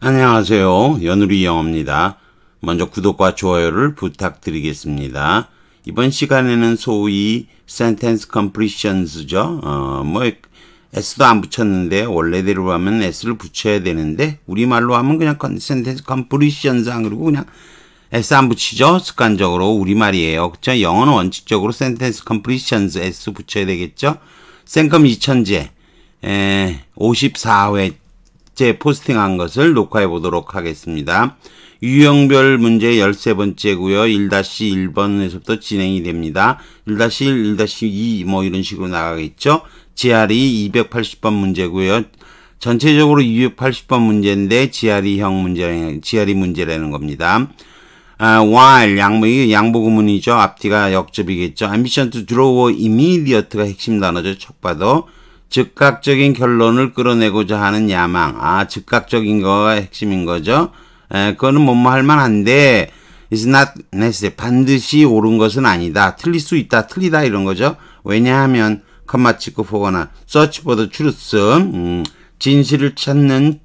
안녕하세요. 연우리 영어입니다. 먼저 구독과 좋아요를 부탁드리겠습니다. 이번 시간에는 소위 sentence completions죠. 어, 뭐 s도 안 붙였는데 원래대로 하면 s를 붙여야 되는데 우리말로 하면 그냥 sentence completions 안 그리고 그냥 s 안 붙이죠. 습관적으로 우리말이에요. 그렇 영어는 원칙적으로 sentence completions s 붙여야 되겠죠. 생컴 2000제 에, 54회 제 포스팅한 것을 녹화해 보도록 하겠습니다. 유형별 문제 13번째고요. 1-1번에서부터 진행이 됩니다. 1-1, 1-2뭐 이런 식으로 나가겠죠. GR이 280번 문제고요. 전체적으로 280번 문제인데 GRE형 문제, GRE 문제라는 겁니다. 아, while 양보이 양보구문이죠. 앞뒤가 역접이겠죠. ambition to draw immediate가 핵심 단어죠. 척봐도 즉각적인 결론을 끌어내고자 하는 야망. 아, 즉각적인 거가 핵심인 거죠. 에, 그거는 뭐뭐 할 만한데 is not necessary. 반드시 옳은 것은 아니다. 틀릴 수 있다. 틀리다 이런 거죠. 왜냐하면 컴마 찍고 보거나 search for the truth. 음, 진실을 찾는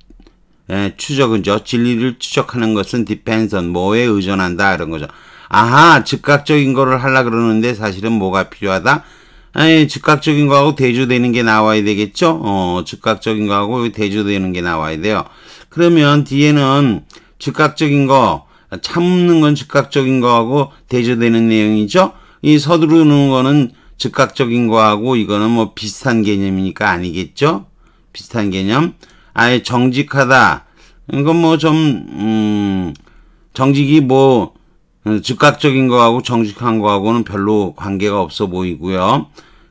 에, 추적은죠. 진리를 추적하는 것은 depends on 뭐에 의존한다 이런 거죠. 아하 즉각적인 거를 하려 그러는데 사실은 뭐가 필요하다? 아니, 즉각적인 거하고 대조되는 게 나와야 되겠죠? 어, 즉각적인 거하고 대조되는 게 나와야 돼요. 그러면 뒤에는 즉각적인 거, 참는 건 즉각적인 거하고 대조되는 내용이죠? 이 서두르는 거는 즉각적인 거하고 이거는 뭐 비슷한 개념이니까 아니겠죠? 비슷한 개념. 아예 정직하다. 이건 뭐 좀, 음, 정직이 뭐, 즉각적인 거하고 정직한 거하고는 별로 관계가 없어 보이고요.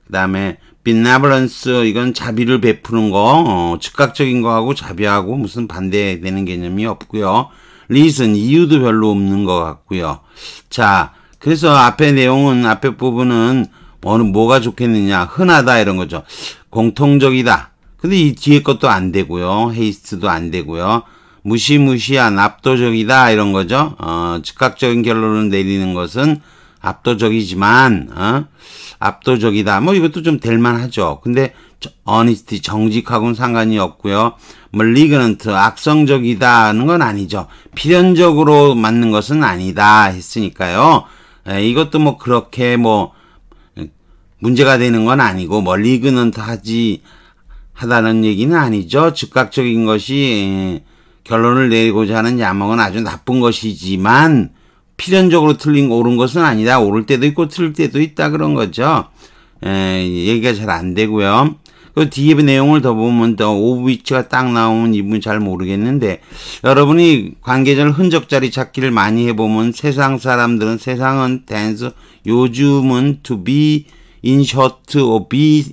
그 다음에 benevolence 이건 자비를 베푸는 거 어, 즉각적인 거하고 자비하고 무슨 반대되는 개념이 없고요. reason 이유도 별로 없는 것 같고요. 자 그래서 앞에 내용은 앞에 부분은 어 뭐가 좋겠느냐 흔하다 이런 거죠. 공통적이다. 근데 이 뒤에 것도 안 되고요. 헤이스트도 안 되고요. 무시무시한 압도적이다 이런 거죠. 어, 즉각적인 결론을 내리는 것은 압도적이지만 어? 압도적이다. 뭐 이것도 좀 될만하죠. 근데 어니스티 정직하고는 상관이 없고요. 멀리그넌트 악성적이다는 건 아니죠. 필연적으로 맞는 것은 아니다 했으니까요. 에, 예, 이것도 뭐 그렇게 뭐 음, 문제가 되는 건 아니고 멀리그넌트 하지 하다는 얘기는 아니죠. 즉각적인 것이 에, 음, 결론을 내리고자 하는 야망은 아주 나쁜 것이지만 필연적으로 틀린 옳은 것은 아니다. 오를 때도 있고 틀릴 때도 있다 그런 거죠. 에, 예, 얘기가 잘 안 되고요. 그 뒤에 내용을 더 보면 또 오브위치가 딱 나오면 이분 잘 모르겠는데 여러분이 관계절 흔적자리 찾기를 많이 해보면 세상 사람들은 세상은 댄스 요즘은 to be in short or be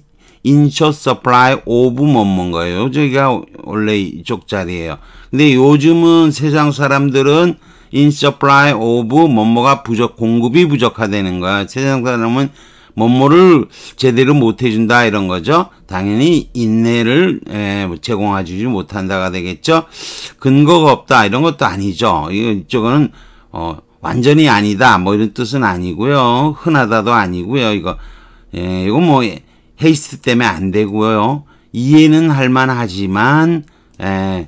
인셔 서플라이 오브 뭐뭔 거예요. 저기가 원래 이쪽 자리예요. 근데 요즘은 세상 사람들은 인 서플라이 오브 뭐뭐가 부족 공급이 부족하다는 거야. 세상 사람은 뭐뭐를 제대로 못 해준다 이런 거죠. 당연히 인내를 에, 예, 제공하지 못한다가 되겠죠. 근거가 없다 이런 것도 아니죠. 이쪽은 어, 완전히 아니다 뭐 이런 뜻은 아니고요. 흔하다도 아니고요. 이거 예, 이거 뭐 예, 헤이스트 때문에 안 되고요. 이해는 할만하지만 에, 예,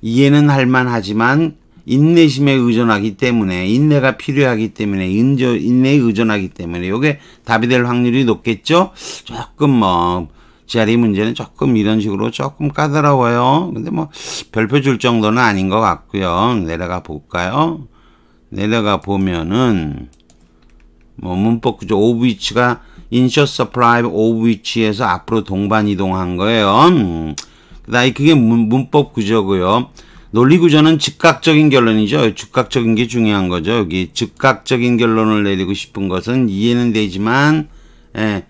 이해는 할만하지만 인내심에 의존하기 때문에 인내가 필요하기 때문에 인저, 인내에 의존하기 때문에 이게 답이 될 확률이 높겠죠. 조금 뭐 지하리 문제는 조금 이런 식으로 조금 까다로워요. 근데 뭐 별표 줄 정도는 아닌 것 같고요. 내려가 볼까요? 내려가 보면은 뭐 문법 구조 오브이치가 인셔 서프라이브 오브 위치에서 앞으로 동반 이동한 거예요. 음. 그다 그게 문, 법 구조고요. 논리 구조는 즉각적인 결론이죠. 즉각적인 게 중요한 거죠. 여기 즉각적인 결론을 내리고 싶은 것은 이해는 되지만 예,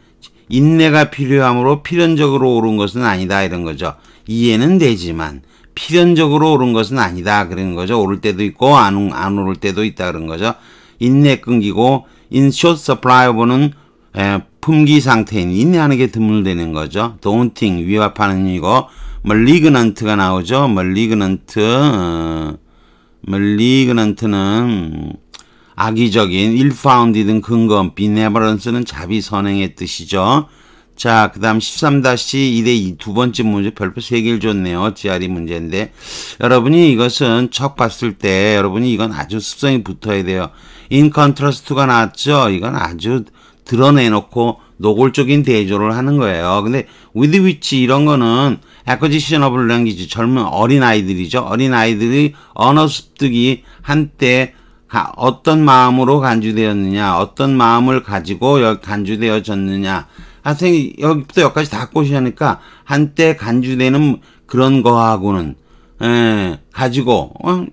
인내가 필요하므로 필연적으로 옳은 것은 아니다 이런 거죠. 이해는 되지만 필연적으로 옳은 것은 아니다 그런 거죠. 오를 때도 있고 안, 안 오를 때도 있다 그런 거죠. 인내 끊기고 인숏 서프라이버는 에, 예, 품귀 상태인 인내하는 게 드물다는 거죠. d a u 위협하는 이거 m a l i g 가 나오죠. malignant 어, 는 악의적인 일파운디든 근거 없 b e n e 는 자비 선행의 뜻이죠. 자, 그 다음 13-2대2 두 번째 문제 별표 3개를 줬네요. GR이 문제인데 여러분이 이것은 척 봤을 때 여러분이 이건 아주 습성이 붙어야 돼요. in c o n t 가 나왔죠? 이건 아주 드러내놓고 노골적인 대조를 하는 거예요. 근데 위드위치 이런 거는 acquisition of language 젊은 어린아이들이죠. 어린아이들이 언어 습득이 한때 어떤 마음으로 간주되었느냐 어떤 마음을 가지고 간주되어졌느냐 학생이 여기부터 여기까지 다 꼬시니까 한때 간주되는 그런 거하고는 에, 예, 가지고 어?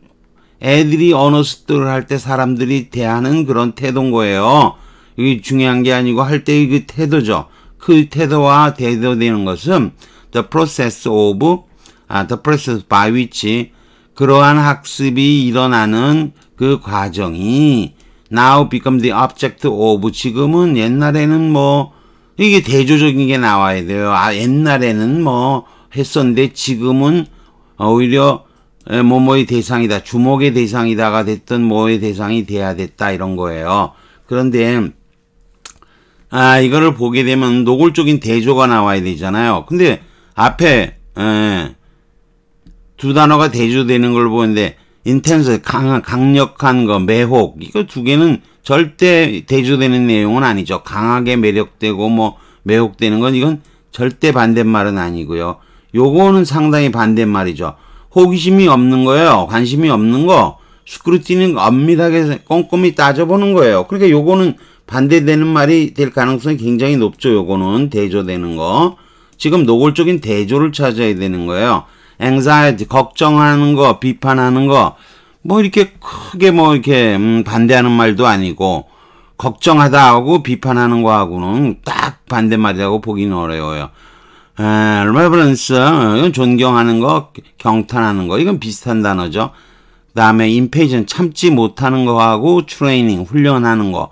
애들이 언어 습득을 할 때 사람들이 대하는 그런 태도인 거예요. 이게 중요한 게 아니고 할 때의 그 태도죠. 그 태도와 대조되는 것은 the process of, 아, the process by which 그러한 학습이 일어나는 그 과정이 now become the object of 지금은 옛날에는 뭐 이게 대조적인 게 나와야 돼요. 아, 옛날에는 뭐 했었는데 지금은 오히려 뭐뭐의 대상이다. 주목의 대상이다가 됐던 뭐의 대상이 돼야 됐다. 이런 거예요. 그런데 아 이거를 보게 되면 노골적인 대조가 나와야 되잖아요. 근데 앞에 에, 예, 두 단어가 대조되는 걸 보는데 인텐스 강, 강력한 거 매혹 이거 두 개는 절대 대조되는 내용은 아니죠. 강하게 매력되고 뭐 매혹되는 건 이건 절대 반대말은 아니고요. 요거는 상당히 반대말이죠. 호기심이 없는 거예요. 관심이 없는 거. 스크루티는 엄밀하게 꼼꼼히 따져보는 거예요. 그러니까 요거는 반대되는 말이 될 가능성이 굉장히 높죠. 요거는 대조되는 거. 지금 노골적인 대조를 찾아야 되는 거예요. anxiety, 걱정하는 거, 비판하는 거. 뭐 이렇게 크게 뭐 이렇게 음, 반대하는 말도 아니고 걱정하다 하고 비판하는 거하고는 딱 반대말이라고 보기는 어려워요. 에, r e v 존경하는 거, 경탄하는 거. 이건 비슷한 단어죠. 그 다음에 i m p a 참지 못하는 거하고 t r a i 훈련하는 거.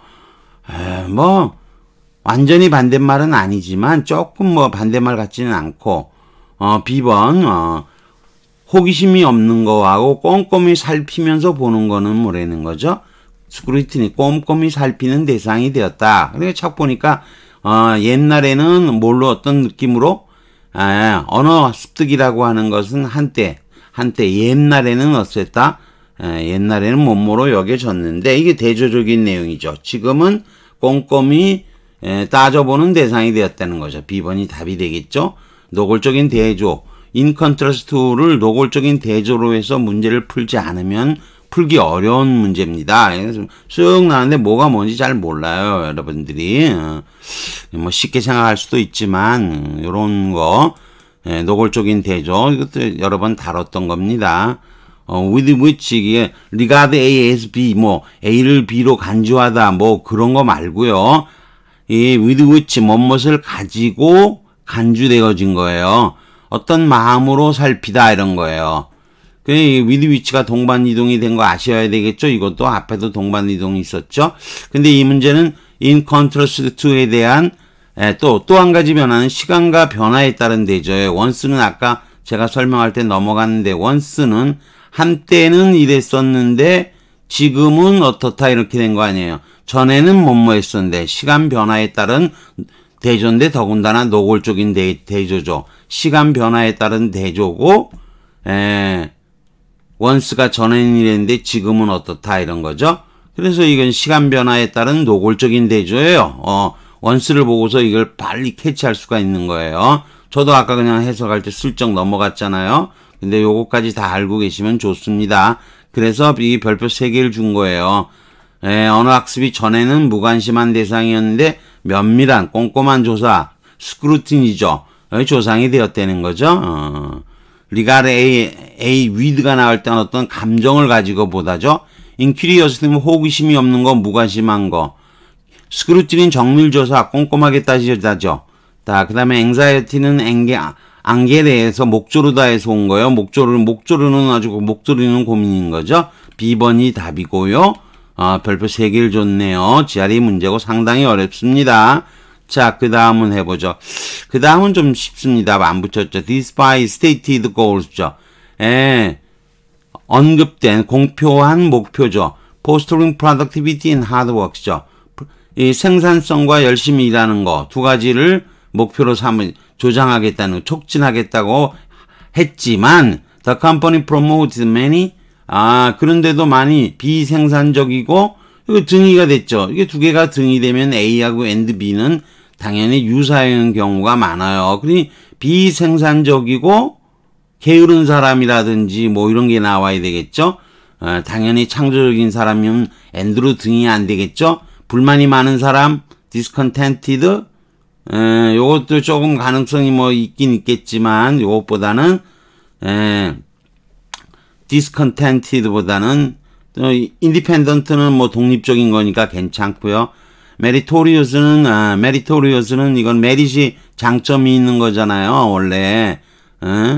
뭐 완전히 반대말은 아니지만 조금 뭐 반대말 같지는 않고 어, B번 어, 호기심이 없는 거하고 꼼꼼히 살피면서 보는 거는 뭐라는 거죠? 스크루틴니 꼼꼼히 살피는 대상이 되었다. 그러니까 착 보니까 어, 옛날에는 뭘로 어떤 느낌으로 아, 언어 습득이라고 하는 것은 한때 한때 옛날에는 어쨌다. 옛날에는 몸모로 여겨졌는데 이게 대조적인 내용이죠. 지금은 꼼꼼히 따져보는 대상이 되었다는 거죠. 비번이 답이 되겠죠. 노골적인 대조, 인컨트라스트를 노골적인 대조로 해서 문제를 풀지 않으면 풀기 어려운 문제입니다. 쓱 예, 나는데 뭐가 뭔지 잘 몰라요, 여러분들이. 어, 뭐 쉽게 생각할 수도 있지만 이런 거 예, 노골적인 대조 이것도 여러 번 다뤘던 겁니다. 어, with which 이게 regard A as B 뭐 A를 B로 간주하다 뭐 그런 거 말고요. 이 with which 뭐뭇을 가지고 간주되어진 거예요. 어떤 마음으로 살피다 이런 거예요. 그냥 이 with which가 동반 이동이 된 거 아셔야 되겠죠. 이것도 앞에도 동반 이동이 있었죠. 근데 이 문제는 in contrast to에 대한 또또 예, 한 가지 변화는 시간과 변화에 따른 대죠원스는 아까 제가 설명할 때 넘어갔는데 원스는 한때는 이랬었는데 지금은 어떻다 이렇게 된 거 아니에요. 전에는 뭐뭐 했었는데 시간 변화에 따른 대조인데 더군다나 노골적인 대, 대조죠. 시간 변화에 따른 대조고 에, 예, 원스가 전에는 이랬는데 지금은 어떻다 이런 거죠. 그래서 이건 시간 변화에 따른 노골적인 대조예요. 어, 원스를 보고서 이걸 빨리 캐치할 수가 있는 거예요. 저도 아까 그냥 해석할 때 슬쩍 넘어갔잖아요. 근데 요거까지 다 알고 계시면 좋습니다. 그래서 이 별표 3개를 준 거예요. 예, 언어학습이 전에는 무관심한 대상이었는데 면밀한 꼼꼼한 조사, 스크루틴이죠. 예, 조상이 되었다는 거죠. 어. 리가르 A, A 위드가 나올 때는 어떤 감정을 가지고 보다죠. 인큐리어스는 호기심이 없는 거, 무관심한 거. 스크루틴은 정밀조사, 꼼꼼하게 따지다죠. 자, 그 다음에 앵사이어티는 앵게, 안개에대해서 목조르다에서 온 거예요. 목조르 목조르는 아주 목조르는 고민인 거죠. B번이 답이고요. 아, 별표 3개를 줬네요. 지 r 리 문제고 상당히 어렵습니다. 자, 그 다음은 해보죠. 그 다음은 좀 쉽습니다. 안 붙였죠. Despite stated goals죠. 예, 언급된 공표한 목표죠. Fostering productivity a n hard work죠. 이 생산성과 열심히 일하는 거 두 가지를 목표로 삼은 조장하겠다는 촉진하겠다고 했지만 The company promotes many 아 그런데도 많이 비생산적이고 이거 등위가 됐죠. 이게 두 개가 등위 되면 A하고 and B는 당연히 유사인 경우가 많아요. 그러니 비생산적이고 게으른 사람이라든지 뭐 이런 게 나와야 되겠죠. 어, 당연히 창조적인 사람이면 앤드로 등이 안 되겠죠. 불만이 많은 사람, discontented, 에, 요것도 조금 가능성이 뭐 있긴 있겠지만 요것보다는 에, 디스컨텐티드보다는 인디펜던트는 뭐 독립적인 거니까 괜찮고요. 메리토리오스는 아, 메리토리오스는 이건 메릿이 장점이 있는 거잖아요. 원래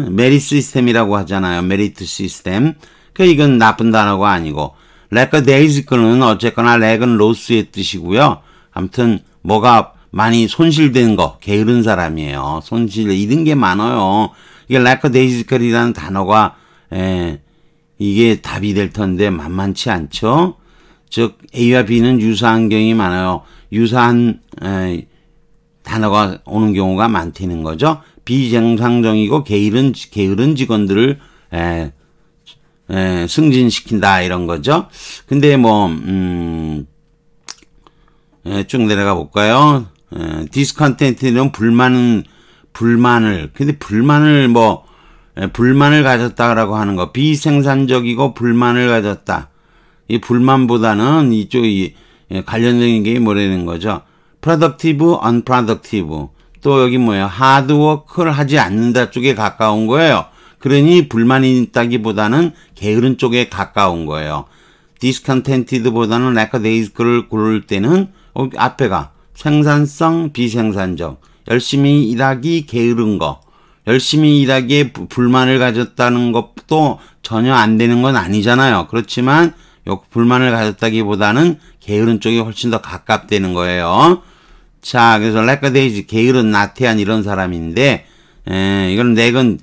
메리 시스템이라고 하잖아요. 메리트 시스템. 그 이건 나쁜 단어가 아니고 레커 데이지크는 어쨌거나 렉은 로스의 뜻이고요. 아무튼 뭐가 많이 손실된 거, 게으른 사람이에요. 손실 잃은 게 많아요. 이게 lackadaisical이라는 단어가 에, 예, 이게 답이 될 텐데 만만치 않죠. 즉 A와 B는 유사한 경이 많아요. 유사한 에, 예, 단어가 오는 경우가 많다는 거죠. 비정상적이고 게으른 게으른 직원들을 에, 예, 에, 승진시킨다 이런 거죠. 근데 뭐 음, 에, 쭉 내려가 볼까요? 어, 디스컨텐트는 불만은 불만을 근데 불만을 뭐 예, 불만을 가졌다라고 하는 거 비생산적이고 불만을 가졌다 이 불만보다는 이쪽이 예, 관련적인게 뭐라는 거죠 productive, unproductive 또 여기 뭐예요 하드워크를 하지 않는다 쪽에 가까운 거예요 그러니 불만이 있다기보다는 게으른 쪽에 가까운 거예요 디스컨텐티드보다는 레커데이스크를 고를 때는 어, 앞에가 생산성, 비생산적, 열심히 일하기 게으른 거, 열심히 일하기에 불만을 가졌다는 것도 전혀 안 되는 건 아니잖아요. 그렇지만 불만을 가졌다기보다는 게으른 쪽이 훨씬 더 가깝다는 거예요. 자, 그래서 레카데이즈 게으른 나태한 이런 사람인데 에, 이건 내건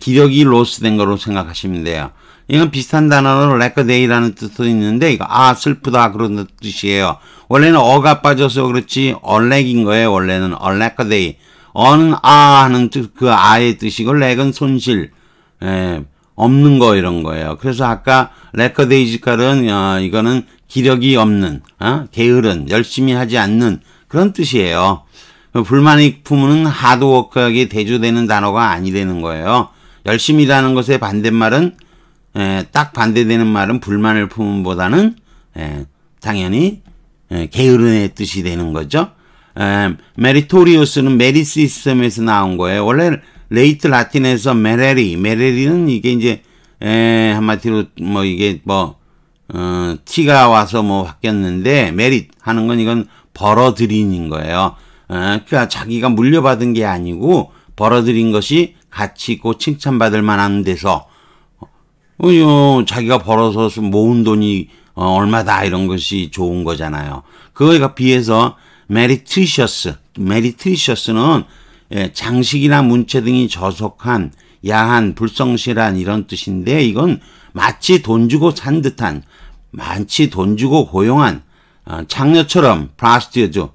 기력이 로스된 거로 생각하시면 돼요. 이건 비슷한 단어로 레 i 데이라는 뜻도 있는데 이거 아 슬프다 그런 뜻이에요. 원래는 어가 빠져서 그렇지 얼렉인 거예요. 원래는 얼렉 a 데이 어는 아 하는 뜻, 그 아의 뜻이고 렉은 손실, 예, 없는 거 이런 거예요. 그래서 아까 레커 데이지칼은 어, 이거는 기력이 없는, 어? 게으른, 열심히 하지 않는 그런 뜻이에요. 불만이 품은 하드워크하게 대조되는 단어가 아니되는 거예요. 열심히라는 것의 반대말은 에, 예, 딱 반대되는 말은 불만을 품은보다는 에, 예, 당연히 에, 예, 게으른의 뜻이 되는 거죠. 에, 메리토리오스는 메리 시스템에서 나온 거예요. 원래 레이트 라틴에서 메레리, 메레리는 이게 이제 에, 한마디로 뭐 이게 뭐 어, 티가 와서 뭐 바뀌었는데 메릿 하는 건 이건 벌어들인인 거예요. 에, 그러니까 자기가 물려받은 게 아니고 벌어들인 것이 가치 있고 칭찬받을 만한 데서 어, 자기가 벌어서 모은 돈이 어, 얼마다 이런 것이 좋은 거잖아요. 그거에 비해서 메리트리셔스, 메리트리셔스는 예, 장식이나 문체 등이 저속한, 야한, 불성실한 이런 뜻인데 이건 마치 돈 주고 산 듯한, 마치 돈 주고 고용한 어, 장녀처럼 프라스티어즈,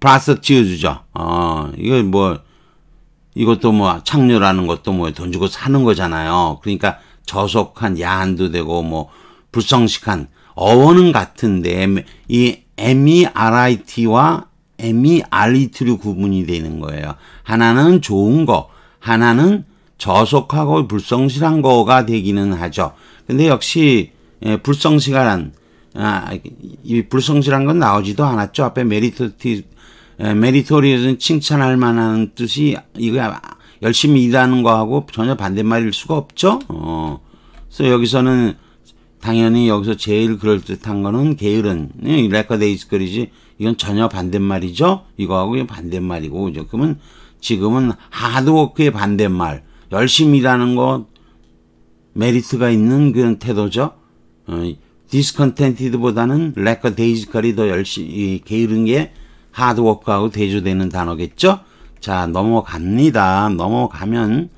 프라스티어즈죠. 어, 이거 뭐 이것도 뭐 창녀라는 것도 뭐 돈 주고 사는 거잖아요. 그러니까 저속한 야한도 되고 뭐 불성식한 어원은 같은데 이 MERIT와 MERIT로 구분이 되는 거예요. 하나는 좋은 거, 하나는 저속하고 불성실한 거가 되기는 하죠. 근데 역시 예, 불성실한 아, 이 불성실한 건 나오지도 않았죠. 앞에 메리토티 예, 메리토리는 칭찬할 만한 뜻이 이거 열심히 일하는 거하고 전혀 반대말일 수가 없죠. 어. 그래서 여기서는 당연히 여기서 제일 그럴듯한 거는 게으른 예, 레카데이스걸이지 이건 전혀 반대말이죠. 이거하고 반대말이고 그죠. 그 지금은 하드워크의 반대말 열심히 일하는 거 메리트가 있는 그런 태도죠. 어, 디스컨텐티드보다는 레커데이지컬이 더 열심히 게으른 게 하드워크하고 대조되는 단어겠죠. 자, 넘어갑니다. 넘어가면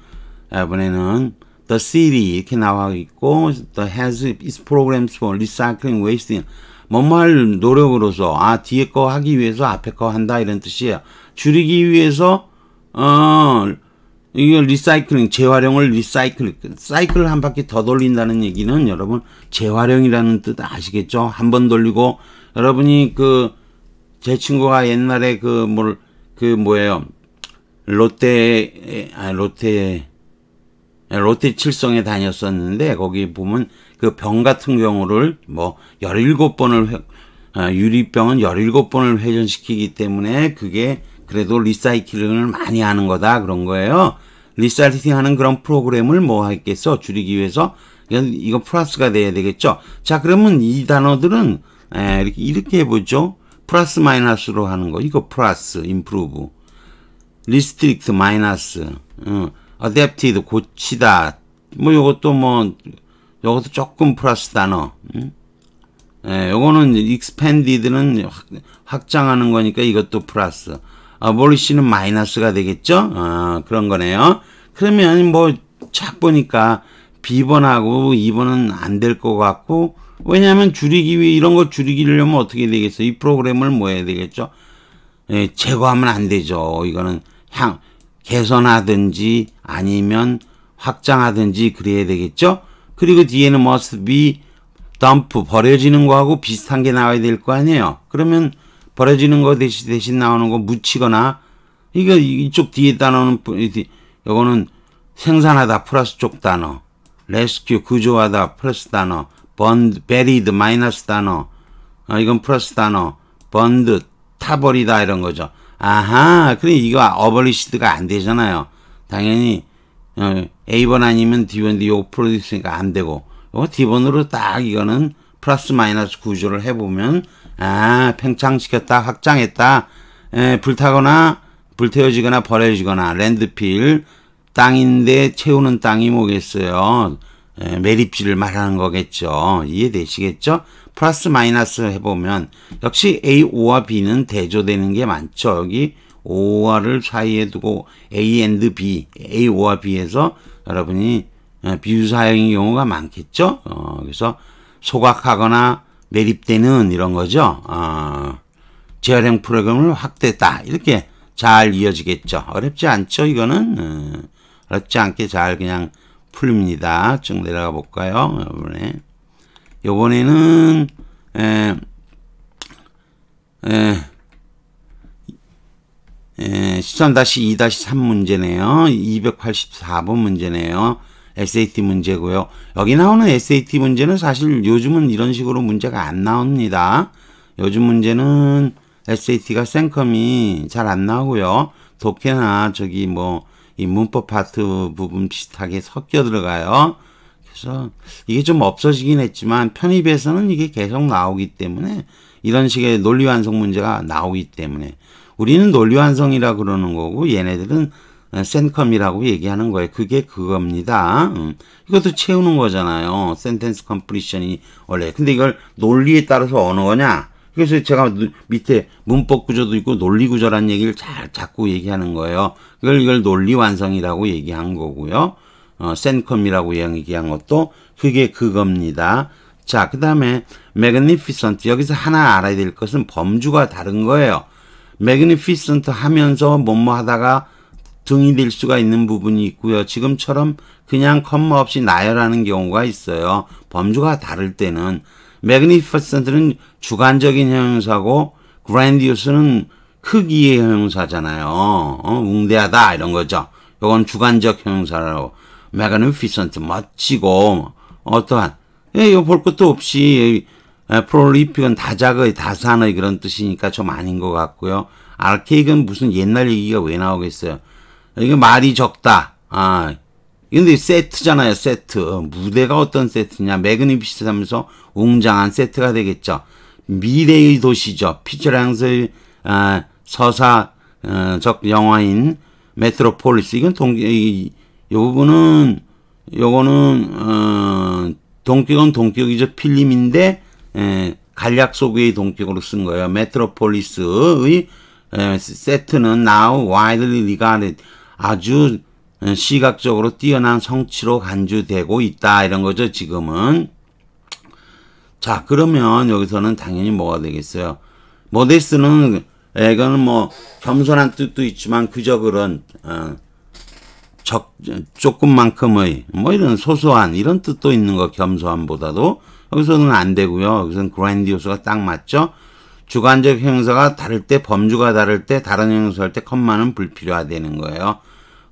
예, 이번에는 the city 이렇게 나와 있고 the has its programs for recycling waste 뭔말 노력으로서 아 뒤에 거 하기 위해서 앞에 거 한다 이런 뜻이에요. 줄이기 위해서 어 이거 리사이클링 재활용을 리사이클 링 사이클 한 바퀴 더 돌린다는 얘기는 여러분 재활용이라는 뜻 아시겠죠? 한 번 돌리고 여러분이 그 제 친구가 옛날에 그 뭘그 그 뭐예요? 롯데 아 롯데 롯데 칠성에 다녔었는데 거기 보면 그 병 같은 경우를 뭐 17번을 회, 아, 유리병은 17번을 회전시키기 때문에 그게 그래도 리사이클링을 많이 하는 거다 그런 거예요. 리사이클링하는 그런 프로그램을 뭐 하겠어 줄이기 위해서 이건 이거 플러스가 돼야 되겠죠. 자 그러면 이 단어들은 에, 이렇게 이렇게 해보죠. 플러스 마이너스로 하는 거 이거 플러스 인프루브 리스트릭트 마이너스 어, 어댑티드 고치다 뭐 요것도 뭐 요것도 조금 플러스 단어 음? 예, 요거는 익스팬디드는 확장하는 거니까 이것도 플러스 아볼리시는 마이너스가 되겠죠 아, 그런 거네요 그러면 뭐착 보니까 B번하고 2번은 안 될 것 같고 왜냐하면 줄이기 위해 이런 거 줄이기려면 어떻게 되겠어 이 프로그램을 뭐 해야 되겠죠 예, 제거하면 안 되죠 이거는 향, 개선하든지 아니면 확장하든지 그래야 되겠죠? 그리고 뒤에는 must be 덤프 버려지는 거하고 비슷한 게 나와야 될 거 아니에요. 그러면 버려지는 거 대신 대신 나오는 거 묻히거나 이거 이쪽 뒤에 단어는 이거는 생산하다 플러스 쪽 단어, rescue 구조하다 플러스 단어, bond buried 마이너스 단어, 어, 이건 플러스 단어, bond 타버리다 이런 거죠. 아하, 그럼 이거 어벌리시드가 안 되잖아요. 당연히 어, A번 아니면 D번 D5 프로듀스니까 안 되고 어, D번으로 딱 이거는 플러스 마이너스 구조를 해보면 아 팽창시켰다 확장했다 에, 불타거나 불태워지거나 버려지거나 랜드필 땅인데 채우는 땅이 뭐겠어요 에, 매립지를 말하는 거겠죠 이해되시겠죠 플러스 마이너스 해보면 역시 A5와 B는 대조되는 게 많죠. 여기 5와를 사이에 두고 A and B, A5와 B에서 여러분이 예, 비유사형의 경우가 많겠죠. 어, 그래서 소각하거나 매립되는 이런 거죠. 어, 아, 재활용 프로그램을 확대했다. 이렇게 잘 이어지겠죠. 어렵지 않죠. 이거는 어, 어렵지 않게 잘 그냥 풀립니다. 쭉 내려가 볼까요? 여러분의 요번에는 에, 에, 에, 13-2-3 문제네요. 284번 문제네요. SAT 문제고요. 여기 나오는 SAT 문제는 사실 요즘은 이런 식으로 문제가 안 나옵니다. 요즘 문제는 SAT가 생컴이 잘 안 나오고요. 독해나 저기 뭐 이 문법 파트 부분 비슷하게 섞여 들어가요. 그래서 이게 좀 없어지긴 했지만 편입에서는 이게 계속 나오기 때문에 이런 식의 논리 완성 문제가 나오기 때문에 우리는 논리 완성이라 그러는 거고 얘네들은 센컴이라고 얘기하는 거예요. 그게 그겁니다. 음. 이것도 채우는 거잖아요. 센텐스 컴플리션이 원래. 근데 이걸 논리에 따라서 어느 거냐? 그래서 제가 밑에 문법 구조도 있고 논리 구조란 얘기를 잘 자꾸 얘기하는 거예요. 그걸 이걸 논리 완성이라고 얘기한 거고요. 어, 센컴이라고 얘기한 것도 그게 그겁니다. 자, 그 다음에 magnificent 여기서 하나 알아야 될 것은 범주가 다른 거예요. magnificent 하면서 뭐뭐 하다가 등이 될 수가 있는 부분이 있고요. 지금처럼 그냥 컴마 없이 나열하는 경우가 있어요. 범주가 다를 때는 magnificent는 주관적인 형용사고 grandios는 크기의 형용사잖아요. 어, 웅대하다 이런 거죠. 요건 주관적 형용사라고. 매가누피선트 멋지고 어떠한 예, 볼 것도 없이 예, 예 프로리픽은 다작의 다산의 그런 뜻이니까 좀 아닌 것 같고요. 아케이크는 무슨 옛날 얘기가 왜 나오겠어요. 이게 말이 적다. 아, 근데 세트잖아요, 세트. 무대가 어떤 세트냐. 매그니피스 하면서 웅장한 세트가 되겠죠. 미래의 도시죠. 피처랑스의 아, 서사적 어, 영화인 메트로폴리스. 이건 동, 이, 이 부분은 요거는 어, 동격은 동격이죠. 필름인데 에, 예, 간략 소개의 동격으로 쓴 거예요. 메트로폴리스의 에, 예, 세트는 now widely regarded 아주 예, 시각적으로 뛰어난 성취로 간주되고 있다 이런 거죠. 지금은 자 그러면 여기서는 당연히 뭐가 되겠어요. 모데스는 이거는 뭐 겸손한 뜻도 있지만 그저 그런 어, 적, 조금만큼의, 뭐 이런 소소한, 이런 뜻도 있는 거 겸손함보다도, 여기서는 안 되고요. 여기서는 그랜디오스가 딱 맞죠? 주관적 형용사가 다를 때, 범주가 다를 때, 다른 형용사할 때컴만은 불필요하다는 거예요.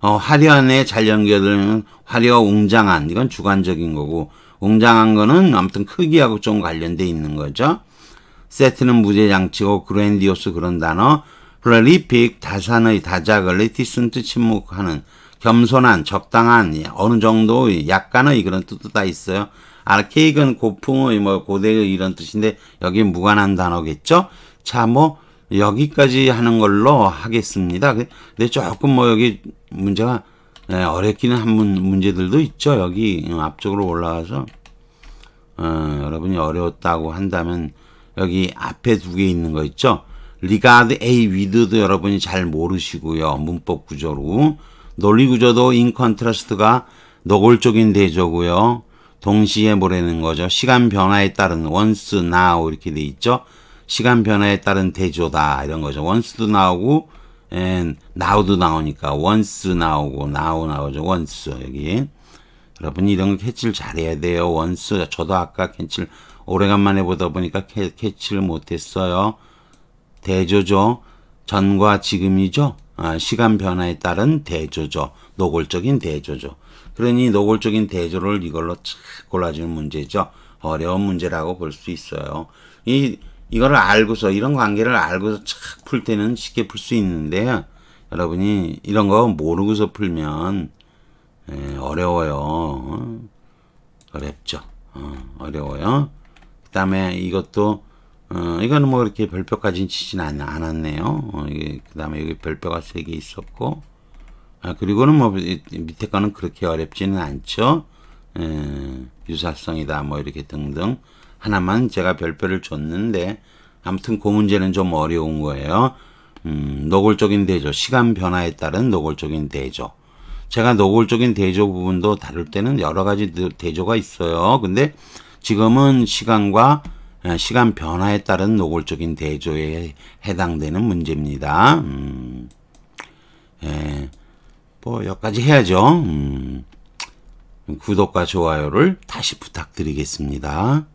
어, 화려한에 잘 연결되는 화려 웅장한, 이건 주관적인 거고, 웅장한 거는 아무튼 크기하고 좀 관련돼 있는 거죠. 세트는 무제장치고 그랜디오스 그런 단어, 플러리픽 다산의 다작을 디슨트 침묵하는 겸손한, 적당한, 어느 정도 약간의 그런 뜻도 다 있어요. 아케이크는 고풍의, 뭐, 고대의 이런 뜻인데, 여기 무관한 단어겠죠? 자, 뭐, 여기까지 하는 걸로 하겠습니다. 그, 근데 조금 뭐, 여기 문제가, 네, 어렵기는 한 문, 제들도 있죠. 여기 앞쪽으로 올라가서. 어, 여러분이 어려웠다고 한다면, 여기 앞에 두 개 있는 거 있죠? 리가드 A 위드도 여러분이 잘 모르시고요. 문법 구조로. 논리구조도 인컨트라스트가 노골적인 대조고요. 동시에 뭐라는 거죠? 시간 변화에 따른 원스 나우 이렇게 돼 있죠. 시간 변화에 따른 대조다 이런 거죠. 원스도 나오고 엔 나우도 나오니까 원스 나오고 나우 나오죠. 원스 여기 여러분 이런 거 캐치를 잘해야 돼요. 원스 저도 아까 캐치를 오래간만에 보다 보니까 캐, 캐치를 못했어요. 대조죠. 전과 지금이죠. 아, 시간 변화에 따른 대조죠 노골적인 대조죠 그러니 노골적인 대조를 이걸로 골라주는 문제죠. 어려운 문제라고 볼 수 있어요. 이 이거를 알고서 이런 관계를 알고서 착풀 때는 쉽게 풀 수 있는데 여러분이 이런 거 모르고서 풀면 에, 예, 어려워요. 어? 어렵죠. 어, 어려워요. 그다음에 이것도 어, 이거는 뭐 이렇게 별표까지 치진 않, 않았네요. 어, 예, 그 다음에 여기 별표가 3개 있었고, 아, 그리고는 뭐 이, 밑에 거는 그렇게 어렵지는 않죠. 예, 유사성이다, 뭐 이렇게 등등. 하나만 제가 별표를 줬는데, 아무튼 그 문제는 좀 어려운 거예요. 음, 노골적인 대조, 시간 변화에 따른 노골적인 대조. 제가 노골적인 대조 부분도 다룰 때는 여러 가지 대조가 있어요. 근데 지금은 시간과 아, 시간 변화에 따른 노골적인 대조에 해당되는 문제입니다. 음, 예, 뭐 여기까지 해야죠. 음, 구독과 좋아요를 다시 부탁드리겠습니다.